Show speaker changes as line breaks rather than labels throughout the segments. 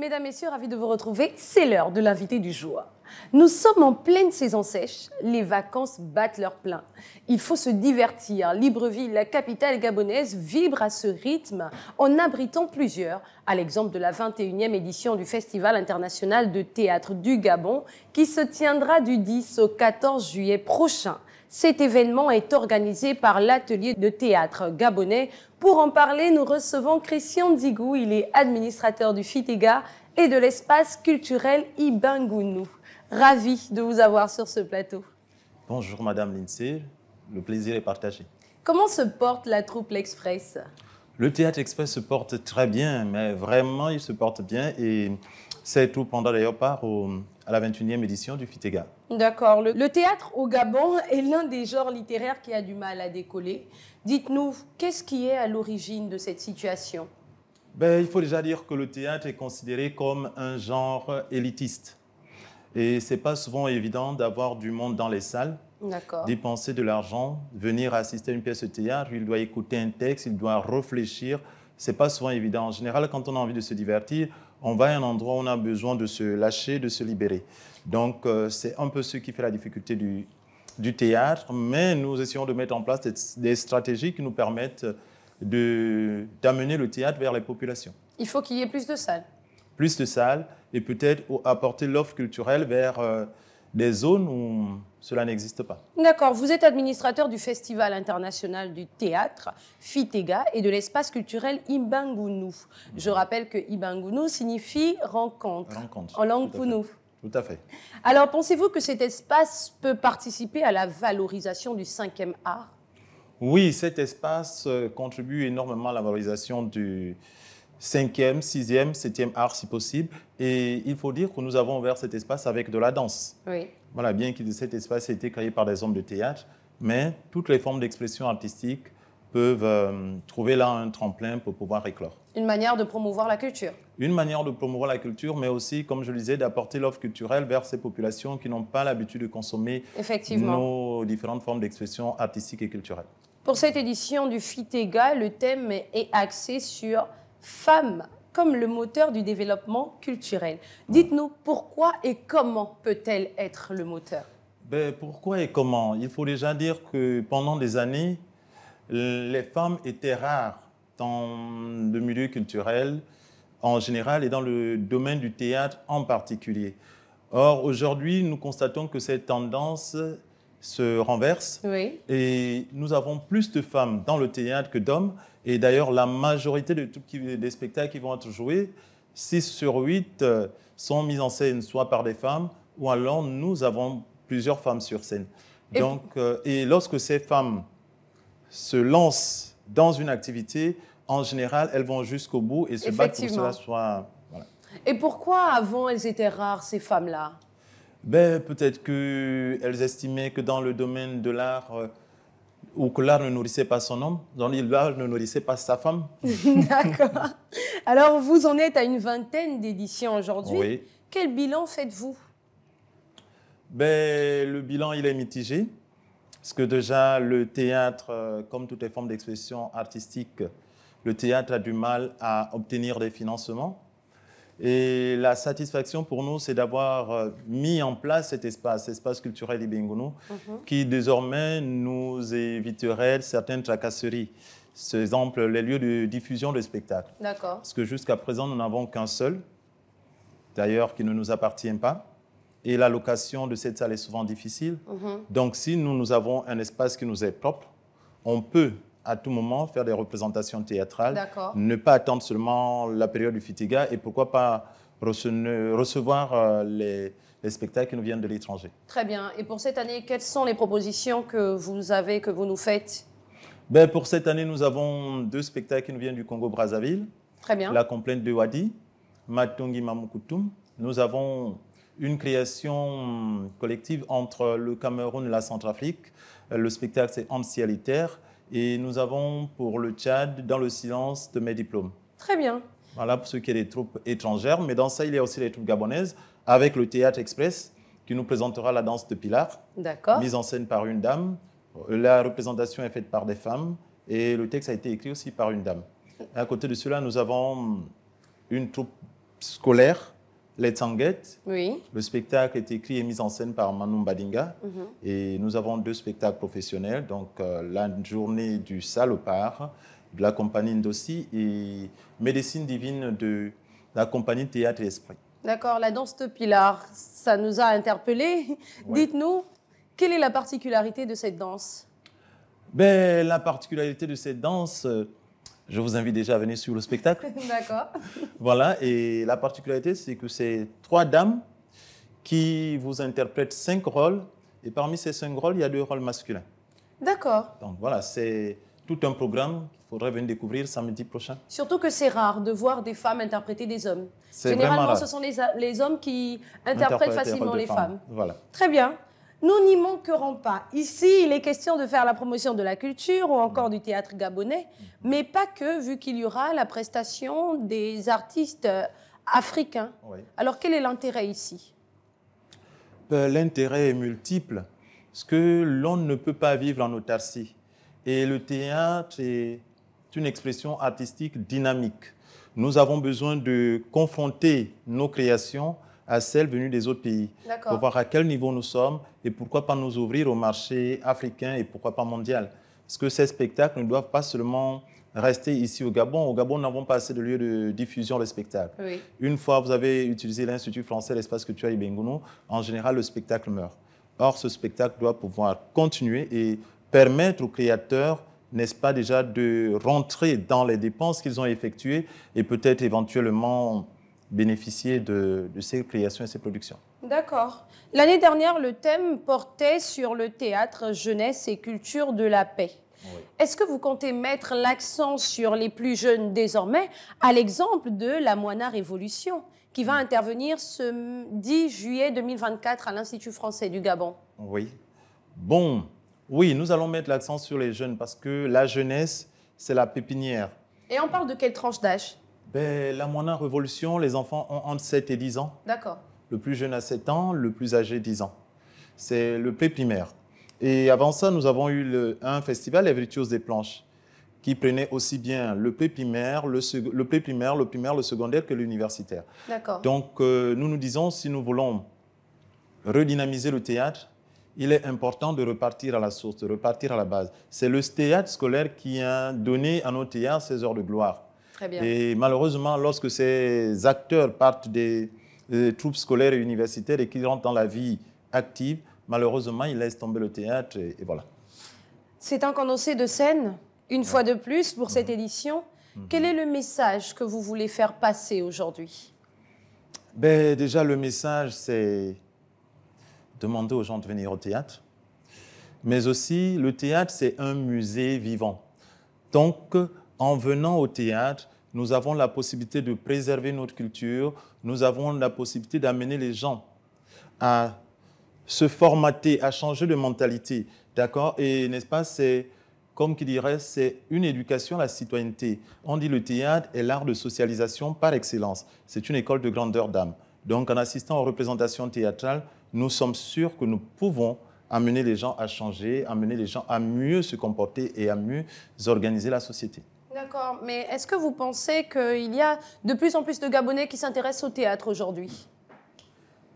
Mesdames, Messieurs, ravi de vous retrouver. C'est l'heure de l'invité du jour. Nous sommes en pleine saison sèche. Les vacances battent leur plein. Il faut se divertir. Libreville, la capitale gabonaise, vibre à ce rythme en abritant plusieurs, à l'exemple de la 21e édition du Festival international de théâtre du Gabon qui se tiendra du 10 au 14 juillet prochain. Cet événement est organisé par l'atelier de théâtre gabonais. Pour en parler, nous recevons Christian Digou. Il est administrateur du FITEGA et de l'espace culturel Ibangounou. Ravi de vous avoir sur ce plateau.
Bonjour Madame Lindsay, le plaisir est partagé.
Comment se porte la troupe L'Express
Le théâtre Express se porte très bien, mais vraiment il se porte bien et c'est tout pendant d'ailleurs à la 21e édition du FITEGA.
D'accord. Le, théâtre au Gabon est l'un des genres littéraires qui a du mal à décoller. Dites-nous, qu'est-ce qui est à l'origine de cette situation
ben, Il faut déjà dire que le théâtre est considéré comme un genre élitiste. Et ce n'est pas souvent évident d'avoir du monde dans les salles, dépenser de l'argent, venir assister à une pièce de théâtre, il doit écouter un texte, il doit réfléchir. Ce n'est pas souvent évident. En général, quand on a envie de se divertir, on va à un endroit où on a besoin de se lâcher, de se libérer. Donc, euh, c'est un peu ce qui fait la difficulté du, théâtre, mais nous essayons de mettre en place des, stratégies qui nous permettent d'amener le théâtre vers les populations.
Il faut qu'il y ait plus de salles.
Plus de salles et peut-être apporter l'offre culturelle vers... Euh, des zones où cela n'existe pas.
D'accord. Vous êtes administrateur du Festival international du théâtre FITEGA et de l'espace culturel Ibangunu. Je mhm. rappelle que Ibangounou signifie rencontre, rencontre en langue Punouf. Tout à fait. Alors, pensez-vous que cet espace peut participer à la valorisation du cinquième art
Oui, cet espace euh, contribue énormément à la valorisation du, 5e, 6 art si possible. Et il faut dire que nous avons ouvert cet espace avec de la danse. Oui. Voilà, bien que cet espace ait été créé par des hommes de théâtre, mais toutes les formes d'expression artistique peuvent euh, trouver là un tremplin pour pouvoir éclore.
Une manière de promouvoir la culture.
Une manière de promouvoir la culture, mais aussi, comme je le disais, d'apporter l'offre culturelle vers ces populations qui n'ont pas l'habitude de consommer nos différentes formes d'expression artistique et culturelle.
Pour cette édition du FITEGA, le thème est axé sur Femmes comme le moteur du développement culturel. Dites-nous pourquoi et comment peut-elle être le moteur
ben, Pourquoi et comment Il faut déjà dire que pendant des années, les femmes étaient rares dans le milieu culturel en général et dans le domaine du théâtre en particulier. Or, aujourd'hui, nous constatons que cette tendance se renverse. Et nous avons plus de femmes dans le théâtre que d'hommes. Et d'ailleurs, la majorité des spectacles qui vont être joués, 6 sur 8 euh, sont mis en scène soit par des femmes, ou alors nous avons plusieurs femmes sur scène. Et Donc, euh, et lorsque ces femmes se lancent dans une activité, en général, elles vont jusqu'au bout et se battent pour que cela soit.
Et pourquoi avant elles étaient rares, ces femmes-là
ben, Peut-être qu'elles estimaient que dans le domaine de l'art, euh, ou que l'art ne nourrissait pas son homme, dans l'art ne nourrissait pas sa femme. D'accord.
Alors, vous en êtes à une vingtaine d'éditions
aujourd'hui.
Quel bilan faites-vous
ben, Le bilan, il est mitigé. Parce que déjà, le théâtre, euh, comme toutes les formes d'expression artistique, le théâtre a du mal à obtenir des financements. Et la satisfaction pour nous, c'est d'avoir euh, mis en place cet espace, espace culturel des mhm. qui désormais nous éviterait certaines tracasseries. C'est exemple les lieux de diffusion de spectacles.
D'accord. Parce que
jusqu'à présent, nous n'avons qu'un seul, d'ailleurs qui ne nous appartient pas. Et la location de cette salle est souvent difficile. Mhm. Donc si nous, nous avons un espace qui nous est propre, on peut à tout moment faire des représentations théâtrales, ne pas attendre seulement la période du Fitiga et pourquoi pas recevoir euh, les, spectacles qui nous viennent de l'étranger.
Très bien. Et pour cette année, quelles sont les propositions que vous avez, que vous nous faites
ben, Pour cette année, nous avons deux spectacles qui nous viennent du Congo-Brazzaville. Très bien. La complainte de Wadi, Matungi Mamukutum. Nous avons une création collective entre le Cameroun et la Centrafrique. Le spectacle, c'est Homme, et nous avons pour le Tchad dans le silence de mes diplômes. Très bien. Voilà pour ce qui est des troupes étrangères. Mais dans ça, il y a aussi les troupes gabonaises avec le Théâtre Express qui nous présentera la danse de Pilar, mise en scène par une dame. La représentation est faite par des femmes et le texte a été écrit aussi par une dame. À côté de cela, nous avons une troupe scolaire les Tanguettes. Oui. Le spectacle est écrit et mis en scène par Manon Badinga. Mhm. Et nous avons deux spectacles professionnels. Donc, euh, la journée du Salopard de la compagnie Ndossi et Médecine divine de la compagnie Théâtre Esprit.
D'accord, la danse de Pilar, ça nous a interpellés. Dites-nous, quelle est la particularité de cette danse
ben, La particularité de cette danse, euh, je vous invite déjà à venir sur le spectacle. D'accord. Voilà, et la particularité, c'est que c'est trois dames qui vous interprètent cinq rôles, et parmi ces cinq rôles, il y a deux rôles masculins. D'accord. Donc voilà, c'est tout un programme qu'il faudrait venir découvrir samedi prochain.
Surtout que c'est rare de voir des femmes interpréter des hommes. Généralement, ce sont les, hommes qui interprètent facilement les, femmes. Voilà. Très bien. Nous n'y manquerons pas. Ici, il est question de faire la promotion de la culture ou encore du théâtre gabonais, mais pas que, vu qu'il y aura la prestation des artistes euh, africains. Alors quel est l'intérêt ici
ben, L'intérêt est multiple, parce que l'on ne peut pas vivre en autarcie. Et le théâtre est une expression artistique dynamique. Nous avons besoin de confronter nos créations à celles venues des autres pays, pour voir à quel niveau nous sommes et pourquoi pas nous ouvrir au marché africain et pourquoi pas mondial. Parce que ces spectacles ne doivent pas seulement rester ici au Gabon. Au Gabon, nous n'avons pas assez de lieux de diffusion des spectacles. Oui. Une fois vous avez utilisé l'Institut français, l'espace que culturel Ibengounou, en général, le spectacle meurt. Or, ce spectacle doit pouvoir continuer et permettre aux créateurs n'est-ce pas déjà, de rentrer dans les dépenses qu'ils ont effectuées et peut-être éventuellement bénéficier de, ces créations et ces productions.
D'accord. L'année dernière, le thème portait sur le théâtre, jeunesse et culture de la paix. Est-ce que vous comptez mettre l'accent sur les plus jeunes désormais, à l'exemple de la Moana Révolution, qui va intervenir ce 10 juillet 2024 à l'Institut français du Gabon
Oui. Bon, oui, nous allons mettre l'accent sur les jeunes parce que la jeunesse, c'est la pépinière.
Et on parle de quelle tranche d'âge
ben, la monna Révolution, les enfants ont entre 7 et 10 ans. D'accord. Le plus jeune a 7 ans, le plus âgé 10 ans. C'est le pré primaire. Et avant ça, nous avons eu un festival, les Virtuoses des Planches, qui prenait aussi bien le pré primaire, le, le primaire, le primaire, le secondaire que l'universitaire. D'accord. Donc, euh, nous nous disons, si nous voulons redynamiser le théâtre, il est important de repartir à la source, de repartir à la base. C'est le théâtre scolaire qui a donné à nos théâtres ses heures de gloire. Et malheureusement, lorsque ces acteurs partent des, euh, troupes scolaires et universitaires et qu'ils rentrent dans la vie active, malheureusement, ils laissent tomber le théâtre et, voilà.
C'est un condensé de scène, une fois de plus, pour cette édition. Mhm. Quel est le message que vous voulez faire passer aujourd'hui
ben, Déjà, le message, c'est demander aux gens de venir au théâtre. Mais aussi, le théâtre, c'est un musée vivant. Donc, en venant au théâtre, nous avons la possibilité de préserver notre culture, nous avons la possibilité d'amener les gens à se formater, à changer de mentalité. D'accord Et n'est-ce pas, c'est, comme qui dirait, c'est une éducation à la citoyenneté. On dit le théâtre est l'art de socialisation par excellence. C'est une école de grandeur d'âme. Donc, en assistant aux représentations théâtrales, nous sommes sûrs que nous pouvons amener les gens à changer, amener les gens à mieux se comporter et à mieux organiser la société.
D'accord, mais est-ce que vous pensez qu'il y a de plus en plus de Gabonais qui s'intéressent au théâtre aujourd'hui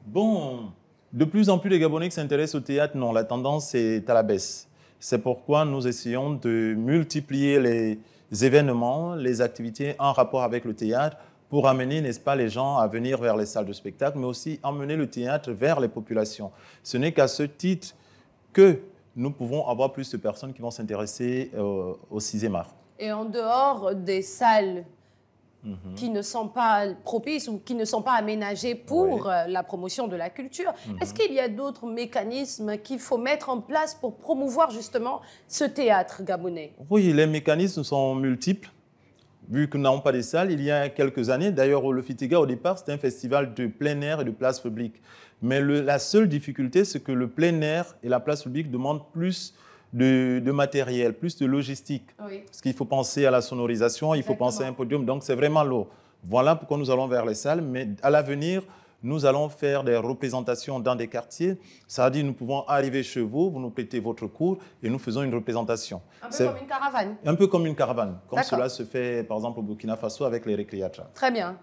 Bon, de plus en plus de Gabonais qui s'intéressent au théâtre, non, la tendance est à la baisse. C'est pourquoi nous essayons de multiplier les événements, les activités en rapport avec le théâtre pour amener, n'est-ce pas, les gens à venir vers les salles de spectacle, mais aussi emmener le théâtre vers les populations. Ce n'est qu'à ce titre que nous pouvons avoir plus de personnes qui vont s'intéresser euh, au Cisemar
et en dehors des salles mhm. qui ne sont pas propices ou qui ne sont pas aménagées pour euh, la promotion de la culture. Mhm. Est-ce qu'il y a d'autres mécanismes qu'il faut mettre en place pour promouvoir justement ce théâtre gabonais
Oui, les mécanismes sont multiples. Vu que nous n'avons pas de salles, il y a quelques années, d'ailleurs, le Fitiga, au départ, c'était un festival de plein air et de place publique. Mais la seule difficulté, c'est que le plein air et la place publique demandent plus de, matériel, plus de logistique. Parce qu'il faut penser à la sonorisation, il faut penser à un podium. Donc, c'est vraiment l'eau Voilà pourquoi nous allons vers les salles. Mais à l'avenir, nous allons faire des représentations dans des quartiers. Ça veut dire nous pouvons arriver chez vous, vous nous prêtez votre cours et nous faisons une représentation. Un peu comme une
caravane. Un
peu comme une caravane, comme cela se fait par exemple au Burkina Faso avec les récréatas.
Très bien.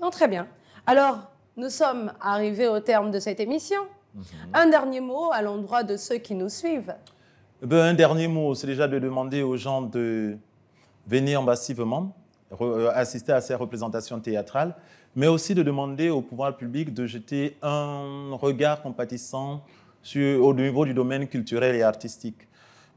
Non, très bien. Alors, nous sommes arrivés au terme de cette émission. Mhm. Un dernier mot à l'endroit de ceux qui nous suivent.
Eh ben, un dernier mot, c'est déjà de demander aux gens de venir massivement euh, assister à ces représentations théâtrales, mais aussi de demander au pouvoir public de jeter un regard compatissant au niveau du domaine culturel et artistique.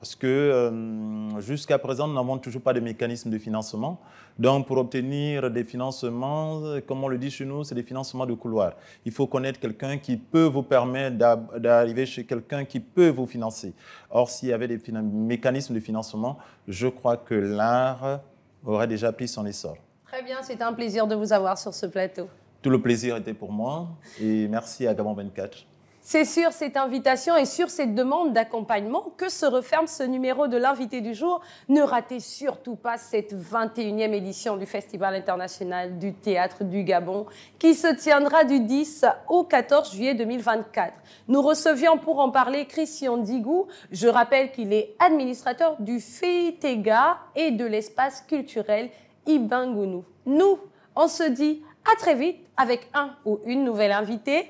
Parce que euh, jusqu'à présent, nous n'avons toujours pas de mécanisme de financement. Donc, pour obtenir des financements, euh, comme on le dit chez nous, c'est des financements de couloir. Il faut connaître quelqu'un qui peut vous permettre d'arriver chez quelqu'un qui peut vous financer. Or, s'il y avait des mécanismes de financement, je crois que l'art aurait déjà pris son essor.
Très bien, c'est un plaisir de vous avoir sur ce plateau.
Tout le plaisir était pour moi et merci à Gabon 24.
C'est sur cette invitation et sur cette demande d'accompagnement que se referme ce numéro de l'invité du jour. Ne ratez surtout pas cette 21e édition du Festival international du théâtre du Gabon qui se tiendra du 10 au 14 juillet 2024. Nous recevions pour en parler Christian Digou. Je rappelle qu'il est administrateur du FETEGA et de l'espace culturel Ibangounou. Nous, on se dit à très vite avec un ou une nouvelle invitée.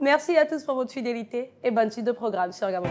Merci à tous pour votre fidélité et bonne suite de programme sur Gabon